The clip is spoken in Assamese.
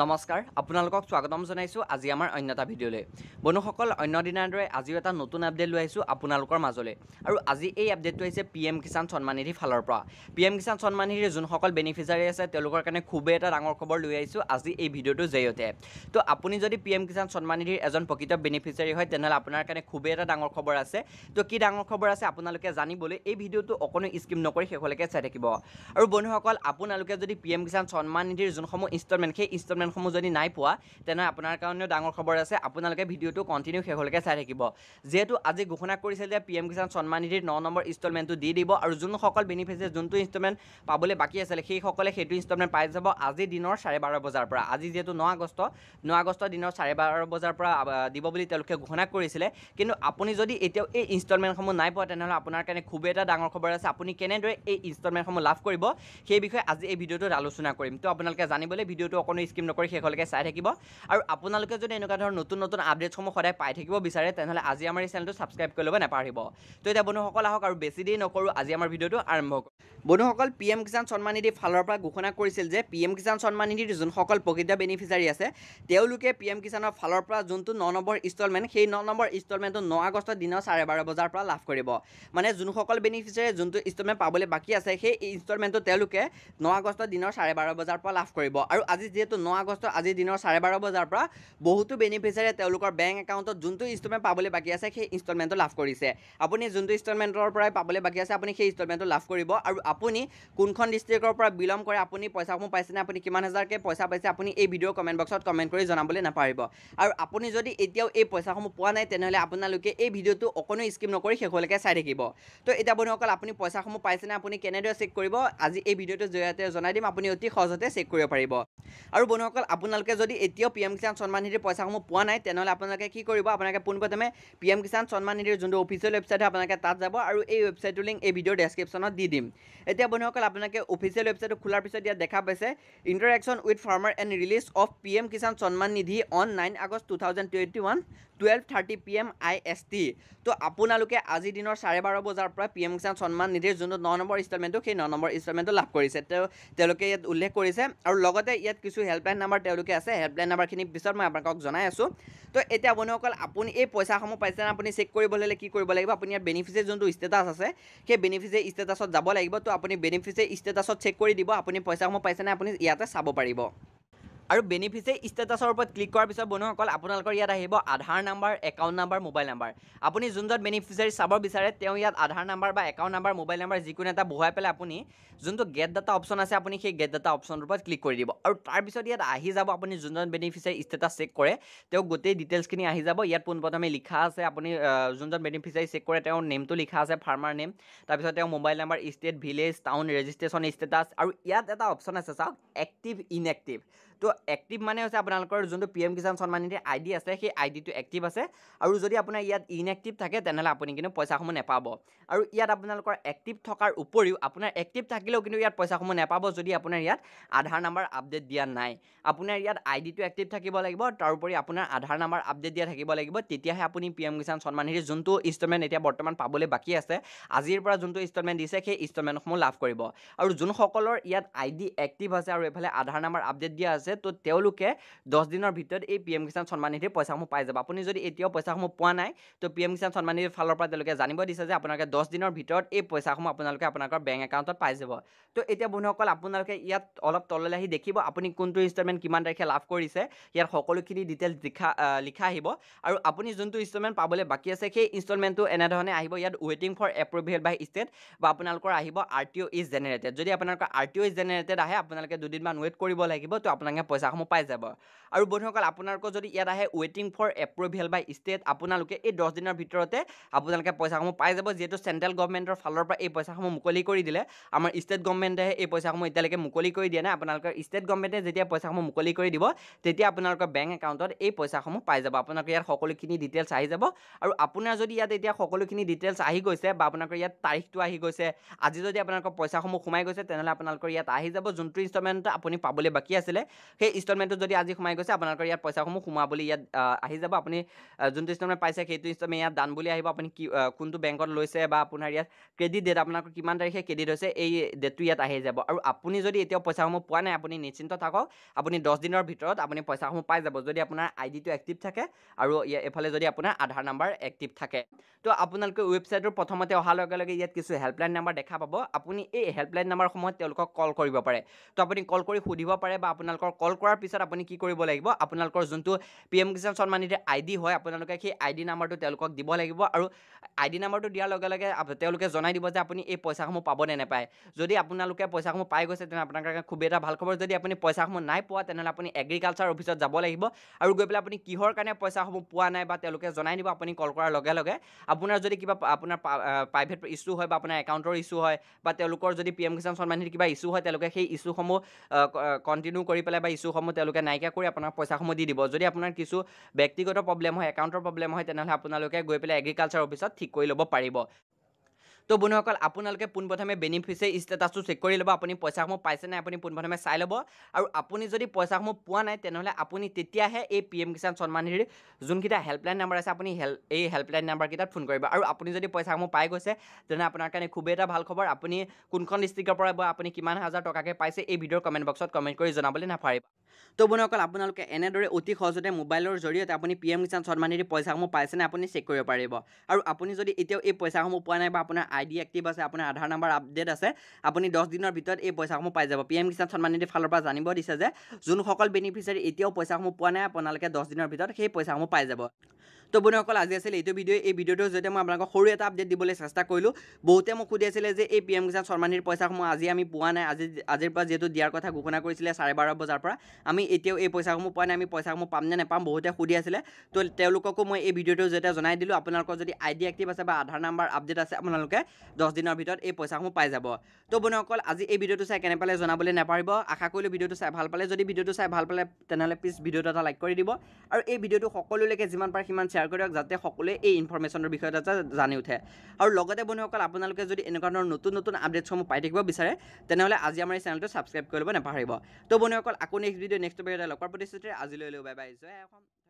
নমস্কাৰ আপোনালোকক স্বাগতম জনাইছোঁ আজি আমাৰ অন্য এটা ভিডিঅ'লৈ বন্ধুসকল অন্য দিনাৰ দৰে আজিও এটা নতুন আপডেট লৈ আহিছোঁ আপোনালোকৰ মাজলৈ আৰু আজি এই আপডেটটো আহিছে পি এম কিষাণ সন্মানিধি ফালৰ পৰা পি এম কিষাণ সন্মানিধিৰ যোনসকল বেনিফিচাৰী আছে তেওঁলোকৰ কাৰণে খুবেই এটা ডাঙৰ খবৰ লৈ আহিছোঁ আজি এই ভিডিঅ'টোৰ জৰিয়তে তো আপুনি যদি পি এম কিষাণ সন্মানিধিৰ এজন প্ৰকৃত বেনিফিচাৰী হয় তেনেহ'লে আপোনাৰ কাৰণে খুবেই এটা ডাঙৰ খবৰ আছে তো কি ডাঙৰ খবৰ আছে আপোনালোকে জানিবলৈ এই ভিডিঅ'টো অকণো স্কিপ নকৰি শেষলৈকে চাই থাকিব আৰু বন্ধুসকল আপোনালোকে যদি পি এম কিষাণ সন্মানিধিৰ যোনসমূহ ইনষ্টলমেণ্ট সেই ইনষ্টলমেণ্ট ষ্টেটমেণ্টসমূহ যদি নাই পোৱা তেনেহ'লে আপোনাৰ কাৰণেও ডাঙৰ খবৰ আছে আপোনালোকে ভিডিঅ'টো কণ্টিনিউ শেষলৈকে চাই থাকিব যিহেতু আজি ঘোষণা কৰিছে যে পি এম কিষাণ সন্মান নিধিৰ ন নম্বৰ ইনষ্টলমেণ্টটো দি দিব আৰু যোনসকল বেনিফিচিয়াৰ যোনটো ইনষ্টলমেণ্ট পাবলৈ বাকী আছিলে সেইসকলে সেইটো ইনষ্টলমেণ্ট পাই যাব আজি দিনৰ চাৰে বাৰ বজাৰ পৰা আজি যিহেতু ন আগষ্ট ন আগষ্টৰ দিনৰ চাৰে বাৰ বজাৰ পৰা দিব বুলি তেওঁলোকে ঘোষণা কৰিছিলে কিন্তু আপুনি যদি এতিয়াও এই ইনষ্টলমেণ্টসমূহ নাই পোৱা তেনেহ'লে আপোনাৰ কাৰণে খুবেই এটা ডাঙৰ খবৰ আছে আপুনি কেনেদৰে এই ইনষ্টলমেণ্টসমূহ লাভ কৰিব সেই বিষয়ে আজি এই ভিডিঅ'টোত আলোচনা কৰিম তো আপোনালোকে জানিবলৈ ভিডিঅ'টো অকণো স্কিম নকৰি শেষলৈকে চাই থাকিব আৰু আপোনালোকে যদি এনেকুৱা ধৰণৰ নতুন নতুন আপডেটসমূহ সদায় পাই থাকিব বিচাৰে তেনেহ'লে আজি আমাৰ এই চেনেলটো ছাবস্ক্ৰাইব কৰি ল'ব নাপাহৰিব তো এতিয়া বন্ধুসকল আহক আৰু বেছি দেৰি নকৰোঁ আজি আমাৰ ভিডিঅ'টো আৰম্ভ কৰোঁ বন্ধুসকল পি এম কিষাণ সন্মান নিধি ফালৰ পৰা ঘোষণা কৰিছিল যে পি এম কিষাণ সন্মান নিধিৰ যোনসকল প্ৰকৃত বেনিফিচাৰী আছে তেওঁলোকে পি এম কিষাণৰ ফালৰ পৰা যোনটো ন নম্বৰ ইনষ্টলমেণ্ট সেই ন নম্বৰ ইনষ্টলমেণ্টটো ন আগষ্টৰ দিনৰ চাৰে বাৰ বজাৰ পৰা লাভ কৰিব মানে যোনসকল বেনিফিচাৰীয়ে যোনটো ইনষ্টলমেণ্ট পাবলৈ বাকী আছে সেই ইনষ্টলমেণ্টটো তেওঁলোকে ন আগষ্টৰ দিনৰ চাৰে বাৰ বজাৰ পৰা লাভ কৰিব আৰু আজি যিহেতু আগষ্ট আজি দিনৰ চাৰে বাৰ বজাৰ পৰা বহুতো বেনিফিচিয়াৰে তেওঁলোকৰ বেংক একাউণ্টত যোনটো ইনষ্টলমেণ্ট পাবলৈ বাকী আছে সেই ইনষ্টলমেণ্টটো লাভ কৰিছে আপুনি যোনটো ইনষ্টলমেণ্টৰ পৰাই পাবলৈ বাকী আছে আপুনি সেই ইনষ্টলমেণ্টটো লাভ কৰিব আৰু আপুনি কোনখন ডিষ্ট্ৰিক্টৰ পৰা বিলম কৰে আপুনি পইচাসমূহ পাইছেনে আপুনি কিমান হাজাৰকৈ পইচা পাইছে আপুনি এই ভিডিঅ' কমেণ্ট বক্সত কমেণ্ট কৰি জনাবলৈ নাপাৰিব আৰু আপুনি যদি এতিয়াও এই পইচাসমূহ পোৱা নাই তেনেহ'লে আপোনালোকে এই ভিডিঅ'টো অকণো স্কিম নকৰি শেষলৈকে চাই থাকিব তো এতিয়া বন্ধুসকল আপুনি পইচাসমূহ পাইছেনে আপুনি কেনেদৰে চেক কৰিব আজি এই ভিডিঅ'টোৰ জৰিয়তে জনাই দিম আপুনি অতি সহজতে চেক কৰিব পাৰিব আৰু বন্ধুসকল যুৱকসকল আপোনালোকে যদি এতিয়াও পি এম কিষাণ সন্মান নিধিৰ পইচাসমূহ পোৱা নাই তেনেহ'লে আপোনালোকে কি কৰিব আপোনালোকে পোনপ্ৰথমে পি এম কিষাণ সন্মান নিধিৰ যোনটো অফিচিয়েল ৱেবছাইট হয় আপোনালোকে তাত যাব আৰু এই ৱেবছাইটটো লিংক এই ভিডিঅ'ৰ ডেছক্ৰিপশ্যনত দি দিম এতিয়া বন্ধুসকল আপোনালোকে অফিচিয়েল ৱেবছাইটটো খোলাৰ পিছত ইয়াত দেখা পাইছে interaction with farmer and release of P M Kisan Samman Nidhi on nine August two thousand twenty one twelve thirty P M I S T তো আপোনালোকে আজি দিনৰ চাৰে বাৰ বজাৰ পৰা পি এম কিষাণ সন্মান নিধিৰ যোনটো ন নম্বৰ ইনষ্টলমেণ্টটো সেই ন নম্বৰ ইনষ্টলমেণ্টটো লাভ কৰিছে তেওঁ তেওঁলোকে ইয়াত উল্লেখ কৰিছে আৰু লগতে ইয়াত কিছু হেল্পলাইন নাম্বাৰ তেওঁলোকে আছে হেল্পলাইন নাম্বাৰখিনি পিছত মই আপোনালোকক জনাই আছোঁ তো এতিয়া আপোনালোকক আপুনি এই পইচাসমূহ পাইছেনে আপুনি চেক কৰিবলৈ হ'লে কি কৰিব লাগিব আপুনি ইয়াত বেনিফিচিয়েৰি যোনটো ষ্টেটাছ আছে সেই বেনিফিচিয়েৰি ষ্টেটাছত যাব লাগিব তো আপুনি বেনিফিচিয়েৰি ষ্টেটাছত চেক কৰি দিব আপুনি পইচাসমূহ পাইছেনে আপুনি ইয়াতে চাব পাৰিব আৰু বেনিফিচিয়ে ষ্টেটাছৰ ওপৰত ক্লিক কৰাৰ পিছত বন্ধুসকল আপোনালোকৰ ইয়াত আহিব Aadhaar number account number mobile number আপুনি যোনজন বেনিফিচিয়াৰী চাব বিচাৰে তেওঁ ইয়াত আধাৰ নাম্বাৰ বা একাউণ্ট নাম্বাৰ মোবাইল নাম্বাৰ যিকোনো এটা বহুৱাই পেলাই আপুনি যোনটো গেট ডাটা অপশ্যন আছে আপুনি সেই গেট ডাটা অপশ্যনৰ ওপৰত ক্লিক কৰি দিব আৰু তাৰপিছত ইয়াত আহি যাব আপুনি যোনজন বেনিফিচিয়াৰী ষ্টেটাছ চেক কৰে তেওঁ গোটেই ডিটেইলছখিনি আহি যাব ইয়াত পোনপ্ৰথমে লিখা আছে আপুনি যোনজন বেনিফিচিয়াৰী চেক কৰে তেওঁৰ নেমটো লিখা আছে ফাৰ্মাৰ নেম তাৰপিছত তেওঁ mobile number state village town registration status আৰু ইয়াত এটা অপশ্যন আছে চাওক এক্টিভ ইনএক্টিভ তো এক্টিভ মানে হৈছে আপোনালোকৰ যোনটো পি এম কিষাণ সন্মান নিধি আই ডি আছে সেই আই ডিটো এক্টিভ আছে আৰু যদি আপোনাৰ ইয়াত ইনএক্টিভ থাকে তেনেহ'লে আপুনি কিন্তু পইচাসমূহ নাপাব আৰু ইয়াত আপোনালোকৰ এক্টিভ থকাৰ উপৰিও আপোনাৰ এক্টিভ থাকিলেও কিন্তু ইয়াত পইচাসমূহ নাপাব যদি আপোনাৰ ইয়াত আধাৰ নাম্বাৰ আপডেট দিয়া নাই আপোনাৰ ইয়াত আই ডিটো এক্টিভ থাকিব লাগিব তাৰোপৰি আপোনাৰ আধাৰ নাম্বাৰ আপডেট দিয়া থাকিব লাগিব তেতিয়াহে আপুনি পি এম কিষাণ সন্মান নিধি যোনটো ইনষ্টলমেণ্ট এতিয়া বৰ্তমান পাবলৈ বাকী আছে আজিৰ পৰা যোনটো ইনষ্টলমেণ্ট দিছে সেই ইনষ্টলমেণ্টসমূহ লাভ কৰিব আৰু যোনসকলৰ ইয়াত আই ডি এক্টিভ আছে আৰু এইফালে আধাৰ নাম্বাৰ আপডেট দিয়া আছে তো তেওঁলোকে দহ দিনৰ ভিতৰত এই পি এম কিষাণ সন্মান নিধিৰ পইচাসমূহ পাই যাব আপুনি যদি এতিয়াও পইচাসমূহ পোৱা নাই তো পি এম কিষাণ সন্মান নিধিৰ ফালৰ পৰা তেওঁলোকে জানিব দিছে যে আপোনালোকে দহ দিনৰ ভিতৰত এই পইচাসমূহ আপোনালোকে আপোনালোকৰ বেংক একাউণ্টত পাই যাব তো এতিয়া বন্ধুসকল আপোনালোকে ইয়াত অলপ তললৈ আহি দেখিব আপুনি কোনটো ইনষ্টলমেণ্ট কিমান তাৰিখে লাভ কৰিছে ইয়াত সকলোখিনি ডিটেইলছ লিখা লিখা আহিব আৰু আপুনি যোনটো ইনষ্টলমেণ্ট পাবলৈ বাকী আছে সেই ইনষ্টলমেণ্টটো এনেধৰণে আহিব ইয়াত ৱেটিং ফৰ এপ্ৰুভেল বাই ষ্টেট বা আপোনালোকৰ আহিব R T O' is generated যদি আপোনালোকৰ R T O' is generated আহে আপোনালোকে দুদিনমান ৱেইট কৰিব লাগিব তো আপোনালোকে পইচাসমূহ পাই যাব আৰু বন্ধুসকল আপোনালোকৰ যদি ইয়াত আহে ৱেইটিং ফৰ এপ্ৰুভেল বাই ষ্টেট আপোনালোকে এই দহ দিনৰ ভিতৰতে আপোনালোকে পইচাসমূহ পাই যাব যিহেতু চেণ্ট্ৰেল গভমেণ্টৰ ফালৰ পৰা এই পইচাসমূহ মুকলি কৰি দিলে আমাৰ ষ্টেট গভৰ্ণমেণ্টেহে এই পইচাসমূহ এতিয়ালৈকে মুকলি কৰি দিয়া নাই আপোনালোকৰ ষ্টেট গভমেণ্টে যেতিয়া পইচাসমূহ মুকলি কৰি দিব তেতিয়া আপোনালোকৰ বেংক একাউণ্টত এই পইচাসমূহ পাই যাব আপোনালোকৰ ইয়াত সকলোখিনি ডিটেইলছ আহি যাব আৰু আপোনাৰ যদি ইয়াত এতিয়া সকলোখিনি ডিটেইলছ আহি গৈছে বা আপোনালোকৰ ইয়াত তাৰিখটো আহি গৈছে আজি যদি আপোনালোকৰ পইচাসমূহ সোমাই গৈছে তেনেহ'লে আপোনালোকৰ ইয়াত আহি যাব যোনটো ইনষ্টলমেণ্ট আপুনি পাবলৈ বাকী আছিলে সেই ইনষ্টলমেণ্টত যদি আজি সোমাই গৈছে আপোনালোকৰ ইয়াত পইচাসমূহ সোমাবলৈ ইয়াত আহি যাব আপুনি যোনটো ইনষ্টলমেণ্ট পাইছে সেইটো ইনষ্টলমেণ্ট ইয়াত দান বুলি আহিব আপুনি কি কোনটো বেংকত লৈছে বা আপোনাৰ ইয়াত ক্ৰেডিট ডেট আপোনালোকৰ কিমান তাৰিখে ক্ৰেডিট হৈছে এই ডেটটো ইয়াত আহি যাব আৰু আপুনি যদি এতিয়াও পইচাসমূহ পোৱা নাই আপুনি নিশ্চিন্ত থাকক আপুনি দহ দিনৰ ভিতৰত আপুনি পইচাসমূহ পাই যাব যদি আপোনাৰ আই ডিটো এক্টিভ থাকে আৰু এইফালে যদি আপোনাৰ আধাৰ নাম্বাৰ এক্টিভ থাকে তো আপোনালোকে ৱেবছাইটটোৰ প্ৰথমতে অহাৰ লগে লগে ইয়াত কিছু হেল্পলাইন নাম্বাৰ দেখা পাব আপুনি এই হেল্পলাইন নাম্বাৰসমূহত তেওঁলোকক কল কৰিব পাৰে তো আপুনি কল কৰি সুধিব পাৰে বা আপোনালোকৰ কল কল কৰাৰ পিছত আপুনি কি কৰিব লাগিব আপোনালোকৰ যোনটো P M Kisan Samman Nidhi I D হয় আপোনালোকে সেই আই ডি নাম্বাৰটো তেওঁলোকক দিব লাগিব আৰু আই ডি নাম্বাৰটো দিয়াৰ লগে লগে তেওঁলোকে জনাই দিব যে আপুনি এই পইচাসমূহ পাবনে নেপায় যদি আপোনালোকে পইচাসমূহ পাই গৈছে তেনেহ'লে আপোনালোকৰ কাৰণে খুবেই এটা ভাল খবৰ যদি আপুনি পইচাসমূহ নাই পোৱা তেনেহ'লে আপুনি এগ্ৰিকালচাৰ অফিচত যাব লাগিব আৰু গৈ পেলাই আপুনি কিহৰ কাৰণে পইচাসমূহ পোৱা নাই বা তেওঁলোকে জনাই দিব আপুনি কল কৰাৰ লগে লগে আপোনাৰ যদি কিবা আপোনাৰ প্ৰাইভেট ইছ্যু হয় বা আপোনাৰ একাউণ্টৰ ইছ্যু হয় বা তেওঁলোকৰ যদি পি এম কিষাণ সন্মানিধি কিবা ইছ্যু হয় তেওঁলোকে সেই ইছ্যুসমূহ কণ্টিনিউ কৰি পেলাই বা ইছ্যুসমূহ তেওঁলোকে নাইকিয়া কৰি আপোনাৰ পইচাসমূহ দি দিব যদি আপোনাৰ কিছু ব্যক্তিগত প্ৰব্লেম হয় একাউণ্টৰ প্ৰব্লেম হয় তেনেহ'লে আপোনালোকে গৈ পেলাই এগ্ৰিকালচাৰ অফিচত ঠিক কৰি ল'ব পাৰিব তো বন্ধুসকল আপোনালোকে পোনপ্ৰথমে বেনিফিচিয়াৰী ষ্টেটাছটো চেক কৰি ল'ব আপুনি পইচাসমূহ পাইছে নাই আপুনি পোনপ্ৰথমে চাই ল'ব আৰু আপুনি যদি পইচাসমূহ পোৱা নাই তেনেহ'লে আপুনি তেতিয়াহে এই পি এম কিষাণ সন্মান নিধিৰ যোনকেইটা হেল্পলাইন নাম্বাৰ আছে আপুনি হেল্প এই হেল্পলাইন নাম্বাৰকেইটাত ফোন কৰিব আৰু আপুনি যদি পইচাসমূহ পাই গৈছে তেনেহ'লে আপোনাৰ কাৰণে খুবেই এটা ভাল খবৰ আপুনি কোনখন ডিষ্ট্ৰিক্টৰ পৰা বা আপুনি কিমান হাজাৰ টকাকৈ পাইছে এই ভিডিঅ'ৰ কমেণ্ট বক্সত কমেণ্ট কৰি জনাবলৈ নাপাহৰিব তো বন্ধুসকল আপোনালোকে এনেদৰে অতি সহজতে মোবাইলৰ জৰিয়তে আপুনি পি এম কিষাণ চৰ্মানীৰ পইচাসমূহ পাইছেনে আপুনি চেক কৰিব পাৰিব আৰু আপুনি যদি এতিয়াও এই পইচাসমূহ পোৱা নাই বা আপোনাৰ আই ডি এক্টিভ আছে আপোনাৰ আধাৰ নাম্বাৰ আপডেট আছে আপুনি দহ দিনৰ ভিতৰত এই পইচাসমূহ পাই যাব পি এম কিষাণ চৰ্মানীৰ ফালৰ পৰা জানিব দিছে যে যোনসকল বেনিফিচিয়াৰী এতিয়াও পইচাসমূহ পোৱা নাই আপোনালোকে দহ দিনৰ ভিতৰত সেই পইচাসমূহ পাই যাব তো বন্ধুসকল আজি আছিলে এইটো ভিডিঅ' এই ভিডিঅ'টোৰ জৰিয়তে মই আপোনালোকক সৰু এটা আপডেট দিবলৈ চেষ্টা কৰিলোঁ বহুতে মোক সুধি আছিলে যে এই পি এম কিষাণ শৰ্মানীৰ পইচাসমূহ আজি আমি পোৱা নাই আজি আজিৰ পৰা যিহেতু দিয়াৰ কথা ঘোষণা কৰিছিলে চাৰে বাৰ বজাৰ পৰা আমি এতিয়াও এই পইচাসমূহ পোৱা নাই আমি পইচাসমূহ পাম নে নাপাম বহুতে সুধি আছিলে তো তেওঁলোককো মই এই ভিডিঅ'টোৰ জৰিয়তে জনাই দিলোঁ আপোনালোকৰ যদি আই ডি একটিভ আছে বা আধাৰ নাম্বাৰ আপডেট আছে আপোনালোকে দহ দিনৰ ভিতৰত এই পইচাসমূহ পাই যাব তো বন্ধুসকল আজি এই ভিডিঅ'টো চাই কেনে পালে জনাবলৈ নাপাৰিব আশা কৰিলোঁ ভিডিঅ'টো চাই ভাল পালে যদি ভিডিঅ'টো চাই ভাল পালে তেনেহ'লে প্লিজ ভিডিঅ'টো এটা লাইক কৰি দিব আৰু এই ভিডিঅ'টো সকলোলৈকে যিমান পাৰে সিমান অকণমান শ্বেয়াৰ কৰি দিয়ক যাতে সকলোৱে এই ইনফৰ্মেশ্যনৰ বিষয়ে যাতে জানি উঠে আৰু লগতে বন্ধুসকল আপোনালোকে যদি এনেকুৱা ধৰণৰ নতুন নতুন আপডেটসমূহ পাই থাকিব বিচাৰে তেনেহ'লে আজি আমাৰ এই চেনেলটো ছাবস্ক্ৰাইব কৰিব নাপাহৰিব তো বন্ধুসকল আকৌ নেক্সট ভিডিঅ' নেক্সট ভিডিঅ' লগৰ প্ৰতিশ্ৰুতিৰে আজিলৈ লৈ বাই বাই